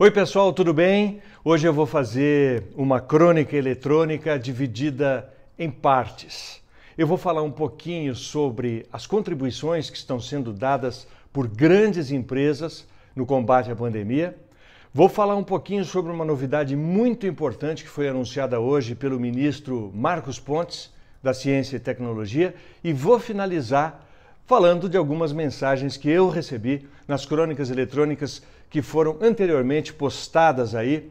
Oi, pessoal, tudo bem? Hoje eu vou fazer uma crônica eletrônica dividida em partes. Eu vou falar um pouquinho sobre as contribuições que estão sendo dadas por grandes empresas no combate à pandemia. Vou falar um pouquinho sobre uma novidade muito importante que foi anunciada hoje pelo ministro Marcos Pontes, da Ciência e Tecnologia, e vou finalizar falando de algumas mensagens que eu recebi nas crônicas eletrônicas que foram anteriormente postadas aí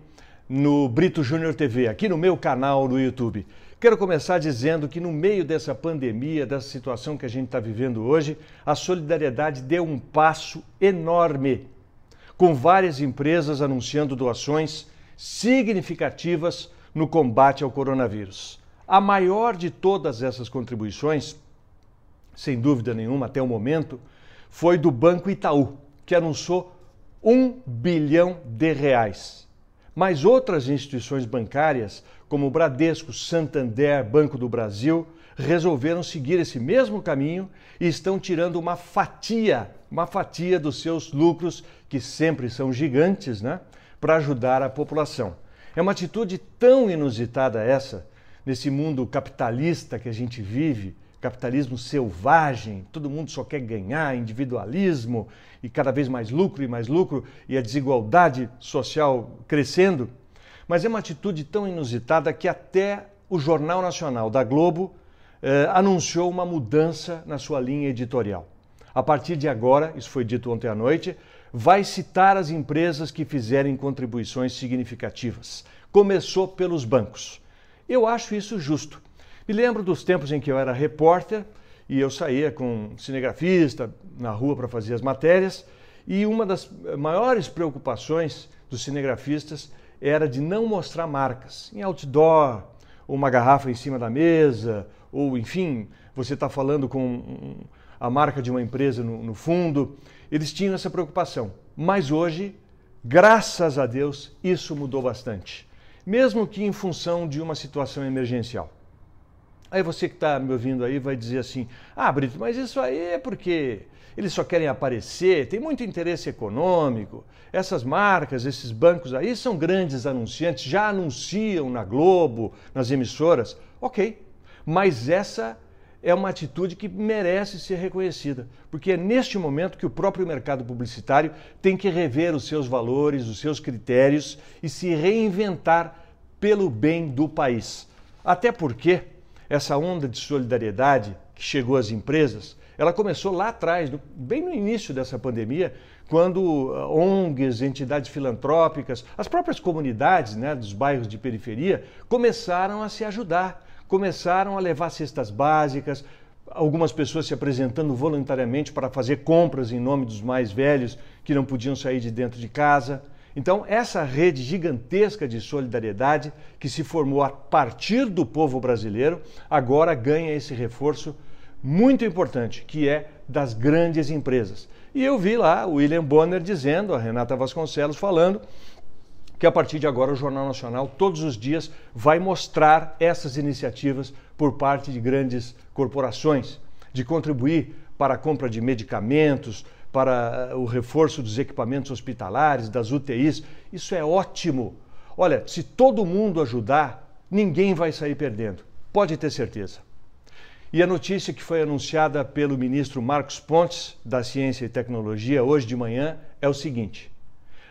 no Brito Júnior TV, aqui no meu canal no YouTube. Quero começar dizendo que no meio dessa pandemia, dessa situação que a gente está vivendo hoje, a solidariedade deu um passo enorme, com várias empresas anunciando doações significativas no combate ao coronavírus. A maior de todas essas contribuições sem dúvida nenhuma até o momento, foi do Banco Itaú, que anunciou um bilhão de reais. Mas outras instituições bancárias, como Bradesco, Santander, Banco do Brasil, resolveram seguir esse mesmo caminho e estão tirando uma fatia, uma fatia dos seus lucros, que sempre são gigantes, né? para ajudar a população. É uma atitude tão inusitada essa, nesse mundo capitalista que a gente vive, capitalismo selvagem, todo mundo só quer ganhar, individualismo e cada vez mais lucro e mais lucro e a desigualdade social crescendo. Mas é uma atitude tão inusitada que até o Jornal Nacional da Globo eh, anunciou uma mudança na sua linha editorial. A partir de agora, isso foi dito ontem à noite, vai citar as empresas que fizerem contribuições significativas. Começou pelos bancos. Eu acho isso justo me lembro dos tempos em que eu era repórter e eu saía com um cinegrafista na rua para fazer as matérias. E uma das maiores preocupações dos cinegrafistas era de não mostrar marcas em outdoor, ou uma garrafa em cima da mesa, ou enfim, você está falando com a marca de uma empresa no, no, fundo. Eles tinham essa preocupação. Mas hoje, graças a Deus, isso mudou bastante. Mesmo que em função de uma situação emergencial. Aí você que está me ouvindo aí vai dizer assim: ah, Brito, mas isso aí é porque eles só querem aparecer, tem muito interesse econômico. Essas marcas, esses bancos aí são grandes anunciantes, já anunciam na Globo, nas emissoras. Ok, mas essa é uma atitude que merece ser reconhecida, porque é neste momento que o próprio mercado publicitário tem que rever os seus valores, os seus critérios e se reinventar pelo bem do país. Até porque essa onda de solidariedade que chegou às empresas, ela começou lá atrás, bem no início dessa pandemia, quando ah, ONGs, entidades filantrópicas, as próprias comunidades né, dos bairros de periferia começaram a se ajudar, começaram a levar cestas básicas, algumas pessoas se apresentando voluntariamente para fazer compras em nome dos mais velhos que não podiam sair de dentro de casa. Então, essa rede gigantesca de solidariedade que se formou a partir do povo brasileiro, agora ganha esse reforço muito importante, que é das grandes empresas. E eu vi lá o William Bonner dizendo, a Renata Vasconcelos falando, que a partir de agora o Jornal Nacional, todos os dias, vai mostrar essas iniciativas por parte de grandes corporações, de contribuir para a compra de medicamentos, para eh, o reforço dos equipamentos hospitalares, das UTIs. Isso é ótimo. Olha, se todo mundo ajudar, ninguém vai sair perdendo. Pode ter certeza. E a notícia que foi anunciada pelo ministro Marcos Pontes, da Ciência e Tecnologia, hoje de manhã, é o seguinte: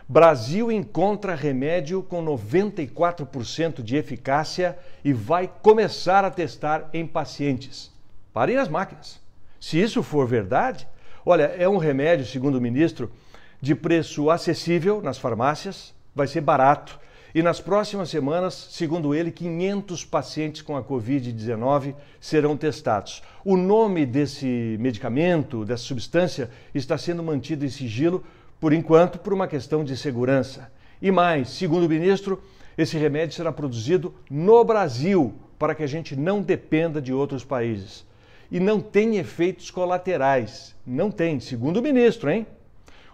Brasil encontra remédio com 94% de eficácia e vai começar a testar em pacientes. Parem as máquinas. Se isso for verdade, Olha, é um remédio, segundo o ministro, de preço acessível nas farmácias, vai ser barato. E nas próximas semanas, segundo ele, 500 pacientes com a Covid-19 serão testados. O nome desse medicamento, dessa substância, está sendo mantido em sigilo, por enquanto, por uma questão de segurança. E mais, segundo o ministro, esse remédio será produzido no Brasil, para que a gente não dependa de outros países e não tem efeitos colaterais. Não tem, segundo o ministro, hein?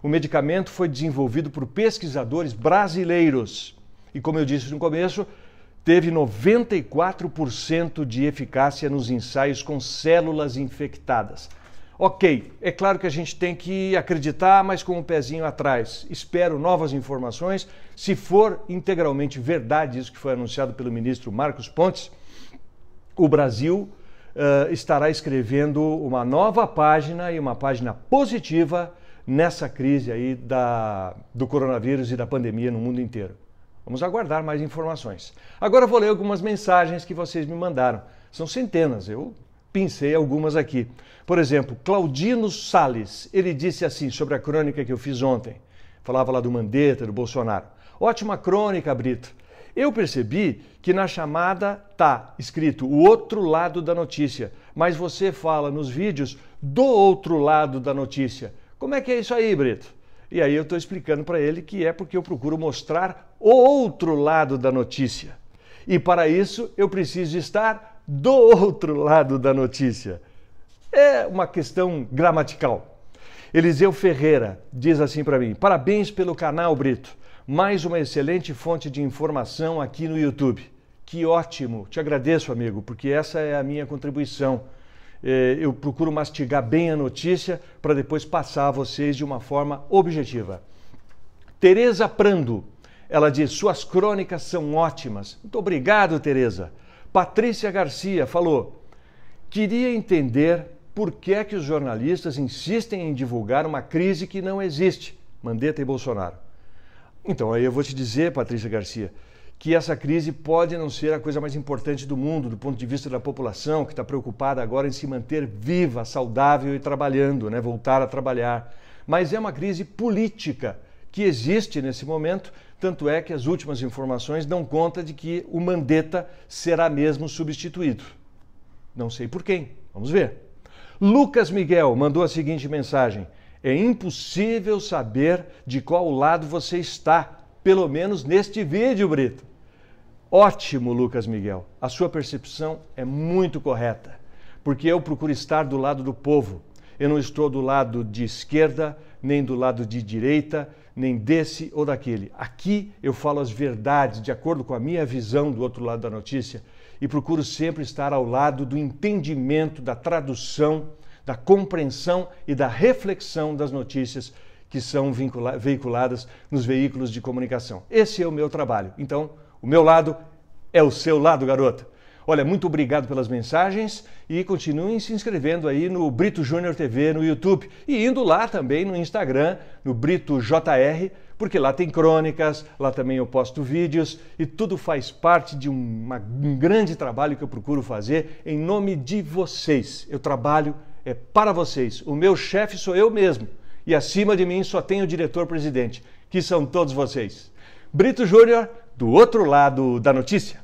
O medicamento foi desenvolvido por pesquisadores brasileiros e, como eu disse no começo, teve 94% de eficácia nos ensaios com células infectadas. Ok, é claro que a gente tem que acreditar, mas com um pezinho atrás. Espero novas informações. Se for integralmente verdade isso que foi anunciado pelo ministro Marcos Pontes, o Brasil uh, estará escrevendo uma nova página e uma página positiva nessa crise aí da, do coronavírus e da pandemia no mundo inteiro. Vamos aguardar mais informações. Agora vou ler algumas mensagens que vocês me mandaram. São centenas, eu pincei algumas aqui. Por exemplo, Claudino Sales, ele disse assim sobre a crônica que eu fiz ontem. Falava lá do Mandetta, do Bolsonaro. Ótima crônica, Brito. Eu percebi que na chamada tá escrito o outro lado da notícia, mas você fala nos vídeos do outro lado da notícia. Como é que é isso aí, Brito? E aí eu estou explicando para ele que é porque eu procuro mostrar o outro lado da notícia. E para isso eu preciso estar do outro lado da notícia. É uma questão gramatical. Eliseu Ferreira diz assim para mim: parabéns pelo canal, Brito mais uma excelente fonte de informação aqui no YouTube. Que ótimo! Te agradeço, amigo, porque essa é a minha contribuição. Eh, eu procuro mastigar bem a notícia para depois passar a vocês de uma forma objetiva. Tereza Prando, ela diz: Suas crônicas são ótimas. Muito obrigado, Tereza. Patrícia Garcia falou: Queria entender por que é que os jornalistas insistem em divulgar uma crise que não existe, Mandetta e Bolsonaro. Então, aí eu vou te dizer, Patrícia Garcia, que essa crise pode não ser a coisa mais importante do mundo, do ponto de vista da população, que está preocupada agora em se manter viva, saudável e trabalhando, né? voltar a trabalhar. Mas é uma crise política que existe nesse momento, tanto é que as últimas informações dão conta de que o Mandetta será mesmo substituído. Não sei por quem, vamos ver. Lucas Miguel mandou a seguinte mensagem. É impossível saber de qual lado você está, pelo menos neste vídeo, Brito. Ótimo, Lucas Miguel. A sua percepção é muito correta, porque eu procuro estar do lado do povo. Eu não estou do lado de esquerda, nem do lado de direita, nem desse ou daquele. Aqui eu falo as verdades de acordo com a minha visão do outro lado da notícia e procuro sempre estar ao lado do entendimento, da tradução da compreensão e da reflexão das notícias que são veiculadas nos veículos de comunicação. Esse é o meu trabalho. Então, o meu lado é o seu lado, garota. Olha, muito obrigado pelas mensagens e continuem se inscrevendo aí no Brito Júnior TV no YouTube e indo lá também no Instagram, no Brito JR, porque lá tem crônicas, lá também eu posto vídeos e tudo faz parte de uma, um grande trabalho que eu procuro fazer em nome de vocês. Eu trabalho é para vocês. O meu chefe sou eu mesmo. E acima de mim só tem o diretor-presidente, que são todos vocês. Brito Júnior, do outro lado da notícia.